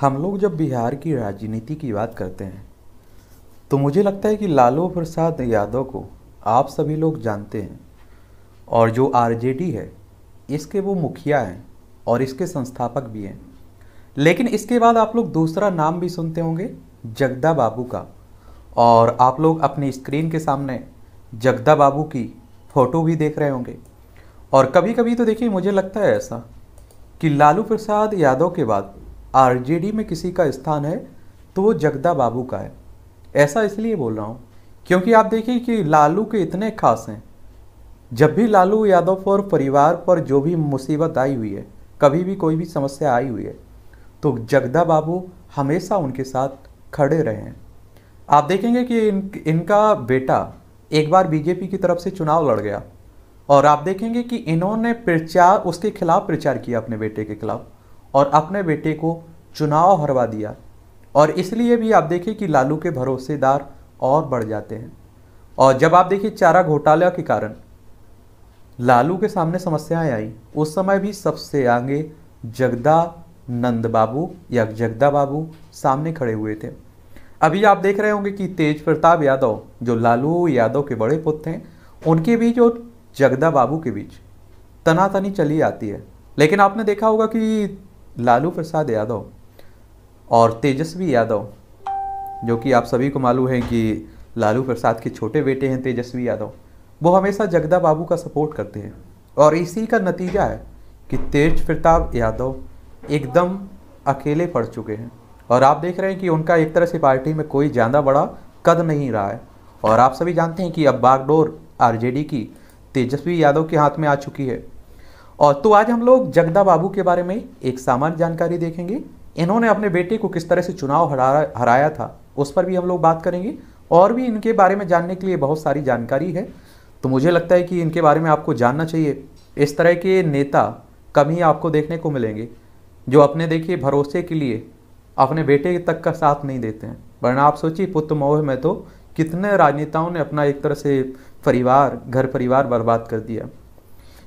हम लोग जब बिहार की राजनीति की बात करते हैं तो मुझे लगता है कि लालू प्रसाद यादव को आप सभी लोग जानते हैं और जो आरजेडी है इसके वो मुखिया हैं और इसके संस्थापक भी हैं लेकिन इसके बाद आप लोग दूसरा नाम भी सुनते होंगे जगदा बाबू का और आप लोग अपनी स्क्रीन के सामने जगदा बाबू की फ़ोटो भी देख रहे होंगे और कभी कभी तो देखिए मुझे लगता है ऐसा कि लालू प्रसाद यादव के बाद आरजेडी में किसी का स्थान है तो वो जगदा बाबू का है ऐसा इसलिए बोल रहा हूँ क्योंकि आप देखिए कि लालू के इतने खास हैं जब भी लालू यादव और परिवार पर जो भी मुसीबत आई हुई है कभी भी कोई भी समस्या आई हुई है तो जगदा बाबू हमेशा उनके साथ खड़े रहे हैं आप देखेंगे कि इन इनका बेटा एक बार बीजेपी की तरफ से चुनाव लड़ गया और आप देखेंगे कि इन्होंने प्रचार उसके खिलाफ प्रचार किया अपने बेटे के खिलाफ और अपने बेटे को चुनाव हरवा दिया और इसलिए भी आप देखिए कि लालू के भरोसेदार और बढ़ जाते हैं और जब आप देखिए चारा घोटाले के कारण लालू के सामने समस्याएं आई उस समय भी सबसे आगे जगदा नंद बाबू या जगदा बाबू सामने खड़े हुए थे अभी आप देख रहे होंगे कि तेज प्रताप यादव जो लालू यादव के बड़े पुत्र हैं उनके बीच और जगदा बाबू के बीच तनातनी चली आती है लेकिन आपने देखा होगा कि लालू प्रसाद यादव और तेजस्वी यादव जो कि आप सभी को मालूम है कि लालू प्रसाद के छोटे बेटे हैं तेजस्वी यादव वो हमेशा जगदा बाबू का सपोर्ट करते हैं और इसी का नतीजा है कि तेज प्रताप यादव एकदम अकेले पड़ चुके हैं और आप देख रहे हैं कि उनका एक तरह से पार्टी में कोई ज़्यादा बड़ा कद नहीं रहा है और आप सभी जानते हैं कि अब बागडोर आरजेडी की तेजस्वी यादव के हाथ में आ चुकी है और तो आज हम लोग जगदा बाबू के बारे में एक सामान्य जानकारी देखेंगे इन्होंने अपने बेटे को किस तरह से चुनाव हरा हराया था उस पर भी हम लोग बात करेंगे और भी इनके बारे में जानने के लिए बहुत सारी जानकारी है तो मुझे लगता है कि इनके बारे में आपको जानना चाहिए इस तरह के नेता कम ही आपको देखने को मिलेंगे जो अपने देखिए भरोसे के लिए अपने बेटे तक का साथ नहीं देते हैं वरना आप सोचिए पुत्र मोह में तो कितने राजनेताओं ने अपना एक तरह से परिवार घर परिवार बर्बाद कर दिया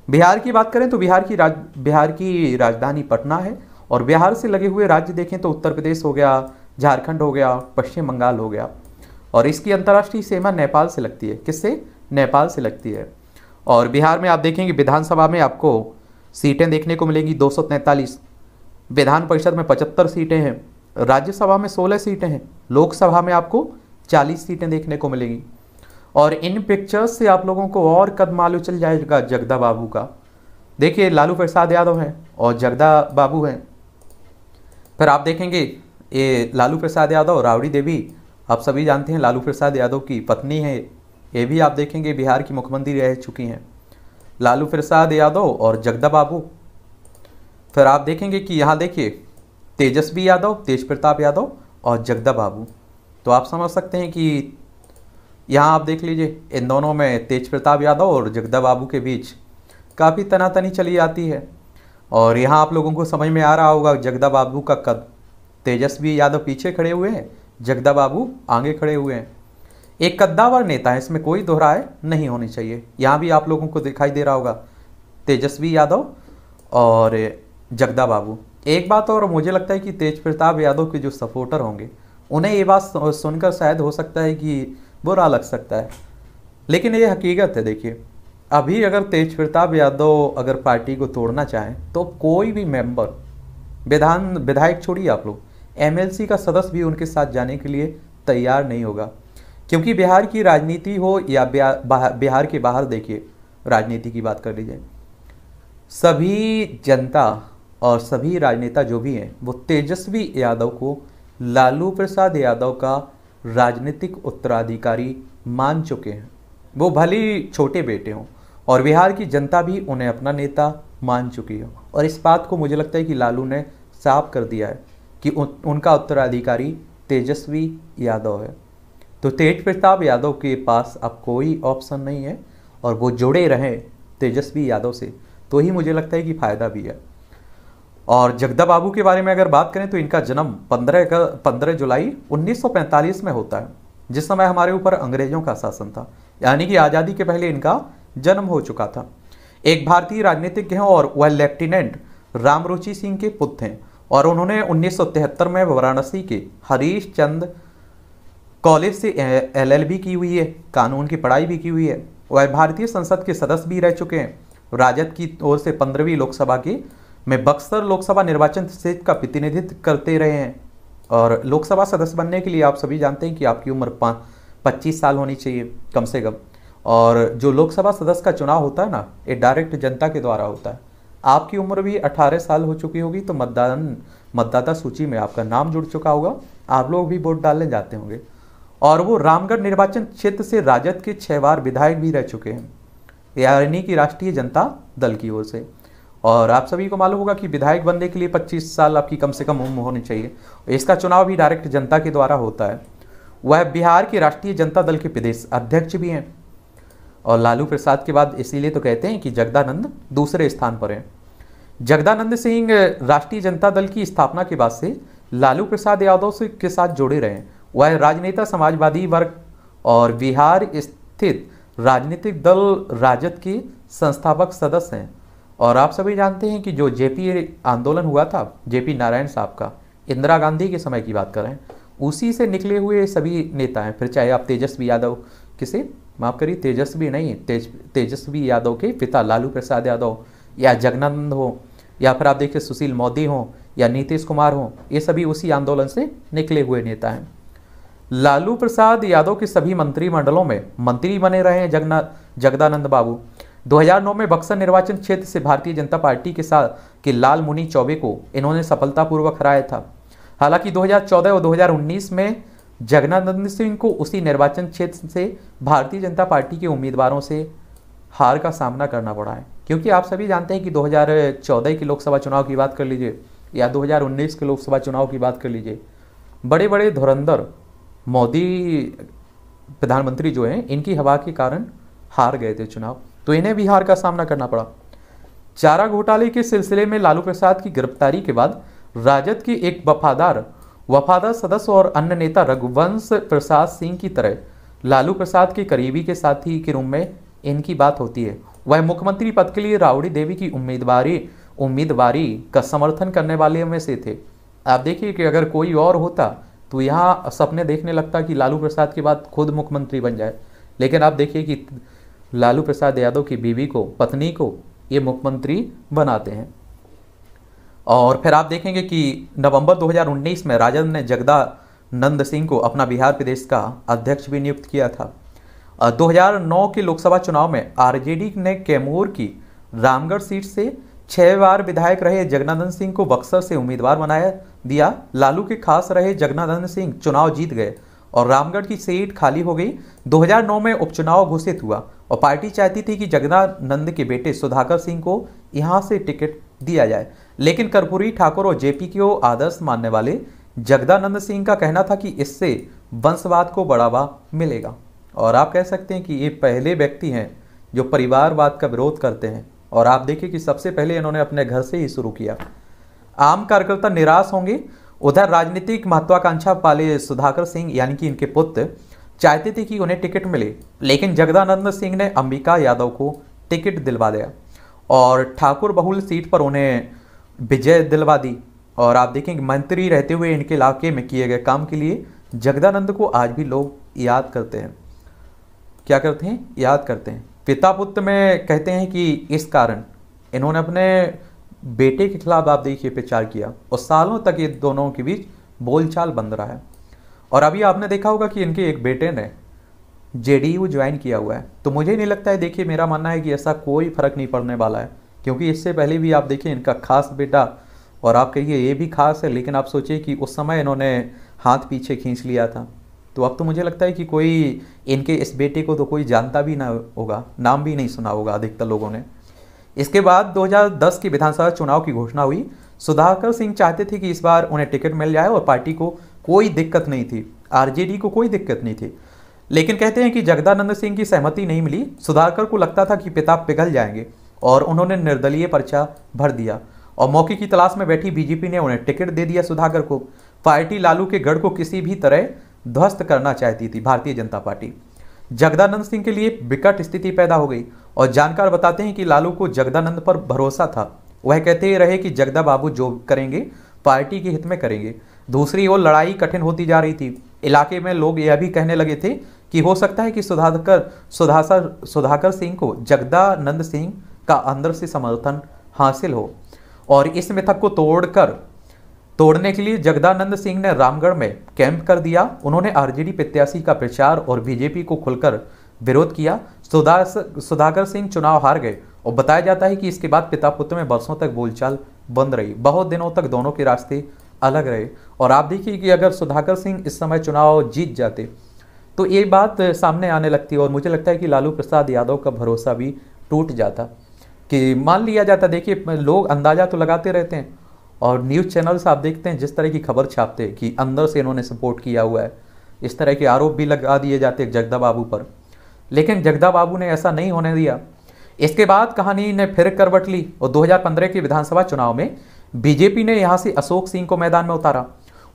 बिहार की बात करें तो बिहार की राज बिहार की राजधानी पटना है और बिहार से लगे हुए राज्य देखें तो उत्तर प्रदेश हो गया झारखंड हो गया पश्चिम बंगाल हो गया और इसकी अंतर्राष्ट्रीय सीमा नेपाल से लगती है किससे नेपाल से लगती है और बिहार में आप देखेंगे विधानसभा में आपको सीटें देखने को मिलेंगी दो विधान परिषद में पचहत्तर सीटें हैं राज्यसभा में सोलह सीटें हैं लोकसभा में आपको चालीस सीटें देखने को मिलेंगी और इन पिक्चर्स से आप लोगों को और कद मालूम चल जाएगा जगदा बाबू का देखिए लालू प्रसाद यादव हैं और जगदा बाबू हैं फिर आप देखेंगे ये लालू प्रसाद यादव रावड़ी देवी आप सभी जानते हैं लालू प्रसाद यादव की पत्नी है ये भी आप देखेंगे बिहार की मुख्यमंत्री रह चुकी हैं लालू प्रसाद यादव और जगदा बाबू फिर आप देखेंगे कि यहाँ देखिए तेजस्वी यादव तेज प्रताप यादव और जगदा बाबू तो आप समझ सकते हैं कि यहाँ आप देख लीजिए इन दोनों में तेज प्रताप यादव और जगदा बाबू के बीच काफ़ी तनातनी चली जाती है और यहाँ आप लोगों को समझ में आ रहा होगा जगदा बाबू का कद तेजस्वी यादव पीछे खड़े हुए हैं जगदा बाबू आगे खड़े हुए हैं एक कद्दावर नेता है इसमें कोई दोहराए नहीं होनी चाहिए यहाँ भी आप लोगों को दिखाई दे रहा होगा तेजस्वी यादव और जगदा बाबू एक बात और मुझे लगता है कि तेज प्रताप यादव के जो सपोर्टर होंगे उन्हें ये बात सुनकर शायद हो सकता है कि बुरा लग सकता है लेकिन ये हकीकत है देखिए अभी अगर तेज प्रताप यादव अगर पार्टी को तोड़ना चाहें तो कोई भी मेंबर विधान विधायक छोड़िए आप लोग एमएलसी का सदस्य भी उनके साथ जाने के लिए तैयार नहीं होगा क्योंकि बिहार की राजनीति हो या बिहार के बाहर देखिए राजनीति की बात कर लीजिए सभी जनता और सभी राजनेता जो भी हैं वो तेजस्वी यादव को लालू प्रसाद यादव का राजनीतिक उत्तराधिकारी मान चुके हैं वो भले ही छोटे बेटे हों और बिहार की जनता भी उन्हें अपना नेता मान चुकी है और इस बात को मुझे लगता है कि लालू ने साफ कर दिया है कि उ, उनका उत्तराधिकारी तेजस्वी यादव है तो तेज प्रताप यादव के पास अब कोई ऑप्शन नहीं है और वो जुड़े रहें तेजस्वी यादव से तो ही मुझे लगता है कि फ़ायदा भी है और जगदा बाबू के बारे में अगर बात करें तो इनका जन्म 15 का 15 जुलाई 1945 में होता है जिस समय हमारे ऊपर अंग्रेजों का शासन था यानी कि आज़ादी के पहले इनका जन्म हो चुका था एक भारतीय राजनीतिज्ञ हैं और वह लेफ्टिनेंट रामरुचि सिंह के पुत्र हैं और उन्होंने उन्नीस में वाराणसी के हरीश चंद कॉलेज से एल की हुई है कानून की पढ़ाई भी की हुई है वह भारतीय संसद के सदस्य भी रह चुके हैं राजद की ओर से पंद्रहवीं लोकसभा के में बक्सर लोकसभा निर्वाचन क्षेत्र का प्रतिनिधित्व करते रहे हैं और लोकसभा सदस्य बनने के लिए आप सभी जानते हैं कि आपकी उम्र पाँच पच्चीस साल होनी चाहिए कम से कम और जो लोकसभा सदस्य का चुनाव होता है ना ये डायरेक्ट जनता के द्वारा होता है आपकी उम्र भी 18 साल हो चुकी होगी तो मतदान मतदाता सूची में आपका नाम जुड़ चुका होगा आप लोग भी वोट डालने जाते होंगे और वो रामगढ़ निर्वाचन क्षेत्र से राजद के छः बार विधायक भी रह चुके हैं यानी कि राष्ट्रीय जनता दल की ओर से और आप सभी को मालूम होगा कि विधायक बनने के लिए 25 साल आपकी कम से कम उम्र होनी चाहिए इसका चुनाव भी डायरेक्ट जनता के द्वारा होता है वह बिहार के राष्ट्रीय जनता दल के प्रदेश अध्यक्ष भी हैं और लालू प्रसाद के बाद इसीलिए तो कहते हैं कि जगदानंद दूसरे स्थान पर हैं जगदानंद सिंह राष्ट्रीय जनता दल की स्थापना के बाद से लालू प्रसाद यादव से के साथ जुड़े रहे वह राजनेता समाजवादी वर्ग और बिहार स्थित राजनीतिक दल राजद के संस्थापक सदस्य हैं और आप सभी जानते हैं कि जो जेपी आंदोलन हुआ था जेपी नारायण साहब का इंदिरा गांधी के समय की बात करें उसी से निकले हुए सभी नेता हैं फिर चाहे आप तेजस्वी यादव किसे माफ करिए तेजस्वी नहीं तेज तेजस्वी यादव के पिता लालू प्रसाद यादव या जगनानंद हो या फिर आप देखिए सुशील मोदी हों या नीतीश कुमार हों ये सभी उसी आंदोलन से निकले हुए नेता हैं लालू प्रसाद यादव के सभी मंत्रिमंडलों में मंत्री बने रहे हैं जगना जगदानंद बाबू 2009 में बक्सर निर्वाचन क्षेत्र से भारतीय जनता पार्टी के साथ के लाल मुनि चौबे को इन्होंने सफलतापूर्वक हराया था हालांकि 2014 और 2019 में जगनानंद सिंह को उसी निर्वाचन क्षेत्र से भारतीय जनता पार्टी के उम्मीदवारों से हार का सामना करना पड़ा है क्योंकि आप सभी जानते हैं कि 2014 के लोकसभा चुनाव की बात कर लीजिए या 2019 के लोकसभा चुनाव की बात कर लीजिए बड़े बड़े धुरंधर मोदी प्रधानमंत्री जो हैं इनकी हवा के कारण हार गए थे चुनाव तो इन्हें बिहार का सामना करना पड़ा चारा घोटाले के सिलसिले में लालू प्रसाद की गिरफ्तारी के बाद राजद के एक वफादार वफादार सदस्य और अन्य नेता रघुवंश प्रसाद सिंह की तरह लालू प्रसाद के करीबी के साथी के रूम में इनकी बात होती है वह मुख्यमंत्री पद के लिए रावड़ी देवी की उम्मीदवारी उम्मीदवारी का समर्थन करने वाले में से थे आप देखिए कि अगर कोई और होता तो यहाँ सपने देखने लगता कि लालू प्रसाद के बाद खुद मुख्यमंत्री बन जाए लेकिन आप देखिए कि लालू प्रसाद यादव की बीवी को पत्नी को ये मुख्यमंत्री बनाते हैं और फिर आप देखेंगे कि नवंबर 2019 में राजन ने जगदा नंद सिंह को अपना बिहार प्रदेश का अध्यक्ष भी नियुक्त किया था 2009 के लोकसभा चुनाव में आरजेडी ने कैमूर की रामगढ़ सीट से छह बार विधायक रहे जगनानंद सिंह को बक्सर से उम्मीदवार बनाया दिया लालू के खास रहे जगनानंद सिंह चुनाव जीत गए और रामगढ़ की सीट खाली हो गई 2009 में उपचुनाव घोषित हुआ और पार्टी चाहती थी कि जगदानंद के बेटे सुधाकर सिंह को यहाँ से टिकट दिया जाए लेकिन कर्पूरी ठाकुर और जेपी के आदर्श मानने वाले जगदानंद सिंह का कहना था कि इससे वंशवाद को बढ़ावा मिलेगा और आप कह सकते हैं कि ये पहले व्यक्ति हैं जो परिवारवाद का विरोध करते हैं और आप देखिए कि सबसे पहले इन्होंने अपने घर से ही शुरू किया आम कार्यकर्ता निराश होंगे उधर राजनीतिक महत्वाकांक्षा पाले सुधाकर सिंह यानी कि इनके पुत्र चाहते थे कि उन्हें टिकट मिले लेकिन जगदानंद सिंह ने अंबिका यादव को टिकट दिलवा दिया और ठाकुर बहुल सीट पर उन्हें विजय दिलवा दी और आप देखेंगे मंत्री रहते हुए इनके इलाके में किए गए काम के लिए जगदानंद को आज भी लोग याद करते हैं क्या करते हैं याद करते हैं पिता पुत्र में कहते हैं कि इस कारण इन्होंने अपने बेटे के खिलाफ आप देखिए प्रचार किया और सालों तक ये दोनों के बीच बोलचाल बंद रहा है और अभी आपने देखा होगा कि इनके एक बेटे ने जे ज्वाइन किया हुआ है तो मुझे नहीं लगता है देखिए मेरा मानना है कि ऐसा कोई फ़र्क नहीं पड़ने वाला है क्योंकि इससे पहले भी आप देखिए इनका खास बेटा और आप कहिए ये भी खास है लेकिन आप सोचिए कि उस समय इन्होंने हाथ पीछे खींच लिया था तो अब तो मुझे लगता है कि कोई इनके इस बेटे को तो कोई जानता भी ना होगा नाम भी नहीं सुना होगा अधिकतर लोगों ने इसके बाद 2010 की विधानसभा चुनाव की घोषणा हुई सुधाकर सिंह चाहते थे कि इस बार उन्हें टिकट मिल जाए और पार्टी को कोई दिक्कत नहीं थी आरजेडी को कोई दिक्कत नहीं थी लेकिन कहते हैं कि जगदानंद सिंह की सहमति नहीं मिली सुधाकर को लगता था कि पिता पिघल जाएंगे और उन्होंने निर्दलीय पर्चा भर दिया और मौके की तलाश में बैठी बीजेपी ने उन्हें टिकट दे दिया सुधाकर को पार्टी लालू के गढ़ को किसी भी तरह ध्वस्त करना चाहती थी भारतीय जनता पार्टी जगदानंद सिंह के लिए विकट स्थिति पैदा हो गई और जानकार बताते हैं कि लालू को जगदानंद पर भरोसा था वह कहते रहे कि जगदा बाबू जो करेंगे पार्टी के हित में करेंगे दूसरी ओर लड़ाई कठिन होती जा रही थी इलाके में लोग यह भी कहने लगे थे कि हो सकता है कि सुधाकर सुधासर सुधाकर सिंह को जगदानंद सिंह का अंदर से समर्थन हासिल हो और इस मिथक को तोड़कर तोड़ने के लिए जगदानंद सिंह ने रामगढ़ में कैंप कर दिया उन्होंने आरजेडी प्रत्याशी का प्रचार और बीजेपी को खुलकर विरोध किया सुधा सुधाकर सिंह चुनाव हार गए और बताया जाता है कि इसके बाद पिता पुत्र में बरसों तक बोलचाल बंद रही बहुत दिनों तक दोनों के रास्ते अलग रहे और आप देखिए कि अगर सुधाकर सिंह इस समय चुनाव जीत जाते तो ये बात सामने आने लगती है और मुझे लगता है कि लालू प्रसाद यादव का भरोसा भी टूट जाता कि मान लिया जाता देखिए लोग अंदाज़ा तो लगाते रहते हैं और न्यूज़ चैनल्स आप देखते हैं जिस तरह की खबर छापते कि अंदर से इन्होंने सपोर्ट किया हुआ है इस तरह के आरोप भी लगा दिए जाते जगदा बाबू पर लेकिन जगदा बाबू ने ऐसा नहीं होने दिया इसके बाद कहानी ने फिर करवट ली और 2015 के विधानसभा चुनाव में बीजेपी ने यहाँ से अशोक सिंह को मैदान में उतारा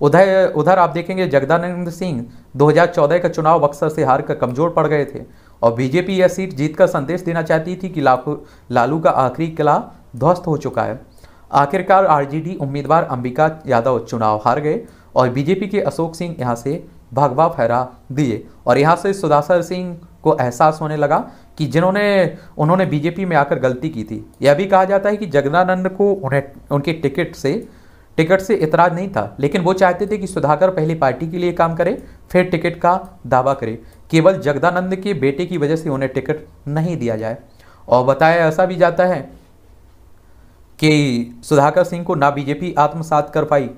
उधर उधर आप देखेंगे जगदानंद सिंह 2014 का चुनाव बक्सर से हार कर कमजोर पड़ गए थे और बीजेपी यह सीट जीतकर संदेश देना चाहती थी कि लालू का आखिरी किला ध्वस्त हो चुका है आखिरकार आरजेडी उम्मीदवार अंबिका यादव चुनाव हार गए और बीजेपी के अशोक सिंह यहाँ से भगवा फहरा दिए और यहाँ से सुधाकर सिंह को एहसास होने लगा कि जिन्होंने उन्होंने बीजेपी में आकर गलती की थी यह भी कहा जाता है कि जगदानंद को उन्हें उनके टिकट से टिकट से इतराज नहीं था लेकिन वो चाहते थे कि सुधाकर पहले पार्टी के लिए काम करे फिर टिकट का दावा करे केवल जगदानंद के बेटे की वजह से उन्हें टिकट नहीं दिया जाए और बताया ऐसा भी जाता है कि सुधाकर सिंह को ना बीजेपी आत्मसात कर पाई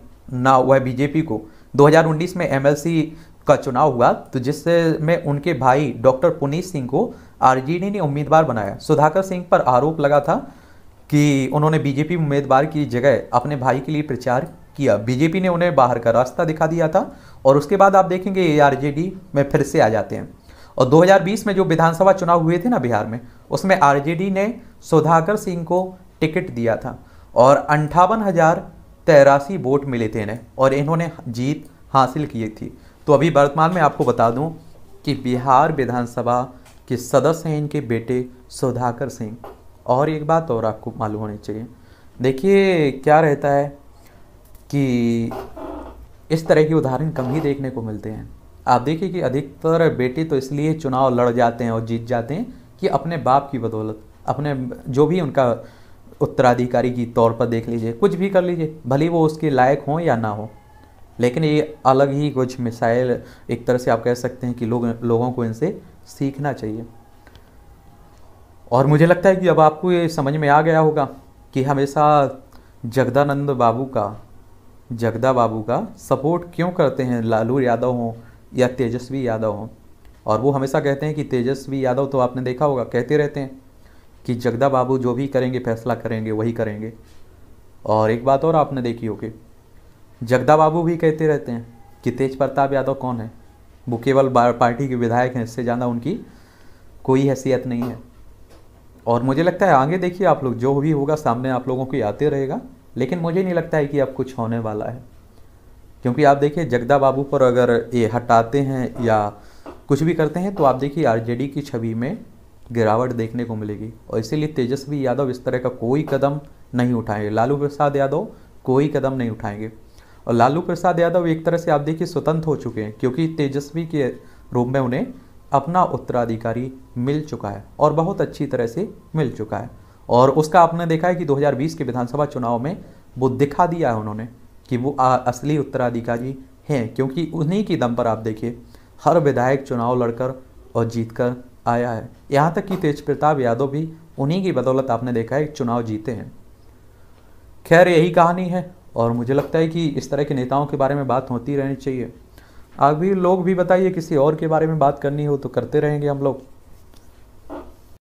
ना वह बीजेपी को 2019 में एमएलसी का चुनाव हुआ तो जिससे में उनके भाई डॉक्टर पुनीत सिंह को आरजेडी ने उम्मीदवार बनाया सुधाकर सिंह पर आरोप लगा था कि उन्होंने बीजेपी उम्मीदवार की जगह अपने भाई के लिए प्रचार किया बीजेपी ने उन्हें बाहर का रास्ता दिखा दिया था और उसके बाद आप देखेंगे ये आर में फिर से आ जाते हैं और 2020 में जो विधानसभा चुनाव हुए थे ना बिहार में उसमें आरजेडी ने सुधाकर सिंह को टिकट दिया था और अंठावन हज़ार तेरासी वोट मिले थे इन्हें और इन्होंने जीत हासिल की थी तो अभी वर्तमान में आपको बता दूं कि बिहार विधानसभा के सदस्य हैं इनके बेटे सुधाकर सिंह और एक बात और आपको मालूम होनी चाहिए देखिए क्या रहता है कि इस तरह के उदाहरण कम ही देखने को मिलते हैं आप देखिए कि अधिकतर बेटे तो इसलिए चुनाव लड़ जाते हैं और जीत जाते हैं कि अपने बाप की बदौलत अपने जो भी उनका उत्तराधिकारी की तौर पर देख लीजिए कुछ भी कर लीजिए भले वो उसके लायक हों या ना हो लेकिन ये अलग ही कुछ मिसाइल एक तरह से आप कह सकते हैं कि लोग लोगों को इनसे सीखना चाहिए और मुझे लगता है कि अब आपको ये समझ में आ गया होगा कि हमेशा जगदानंद बाबू का जगदा बाबू का सपोर्ट क्यों करते हैं लालू यादव हों या तेजस्वी यादव हों और वो हमेशा कहते हैं कि तेजस्वी यादव तो आपने देखा होगा कहते रहते हैं कि जगदा बाबू जो भी करेंगे फैसला करेंगे वही करेंगे और एक बात और आपने देखी होगी जगदा बाबू भी कहते रहते हैं कि तेज प्रताप यादव कौन है वो केवल पार्टी के विधायक हैं इससे ज़्यादा उनकी कोई हैसियत नहीं है और मुझे लगता है आगे देखिए आप लोग जो भी होगा सामने आप लोगों को आते रहेगा लेकिन मुझे नहीं लगता है कि अब कुछ होने वाला है क्योंकि आप देखिए जगदा बाबू पर अगर ये हटाते हैं या कुछ भी करते हैं तो आप देखिए आरजेडी की छवि में गिरावट देखने को मिलेगी और इसीलिए तेजस्वी यादव इस तरह का कोई कदम नहीं उठाएंगे लालू प्रसाद यादव कोई कदम नहीं उठाएंगे और लालू प्रसाद यादव एक तरह से आप देखिए स्वतंत्र हो चुके हैं क्योंकि तेजस्वी के रूप में उन्हें अपना उत्तराधिकारी मिल चुका है और बहुत अच्छी तरह से मिल चुका है और उसका आपने देखा है कि 2020 के विधानसभा चुनाव में वो दिखा दिया है उन्होंने कि वो आ, असली उत्तराधिकारी हैं क्योंकि उन्हीं के दम पर आप देखिए हर विधायक चुनाव लड़कर और जीतकर आया है यहाँ तक कि तेज प्रताप यादव भी उन्हीं की बदौलत आपने देखा है चुनाव जीते हैं खैर यही कहानी है और मुझे लगता है कि इस तरह के नेताओं के बारे में बात होती रहनी चाहिए आप भी लोग भी बताइए किसी और के बारे में बात करनी हो तो करते रहेंगे हम लोग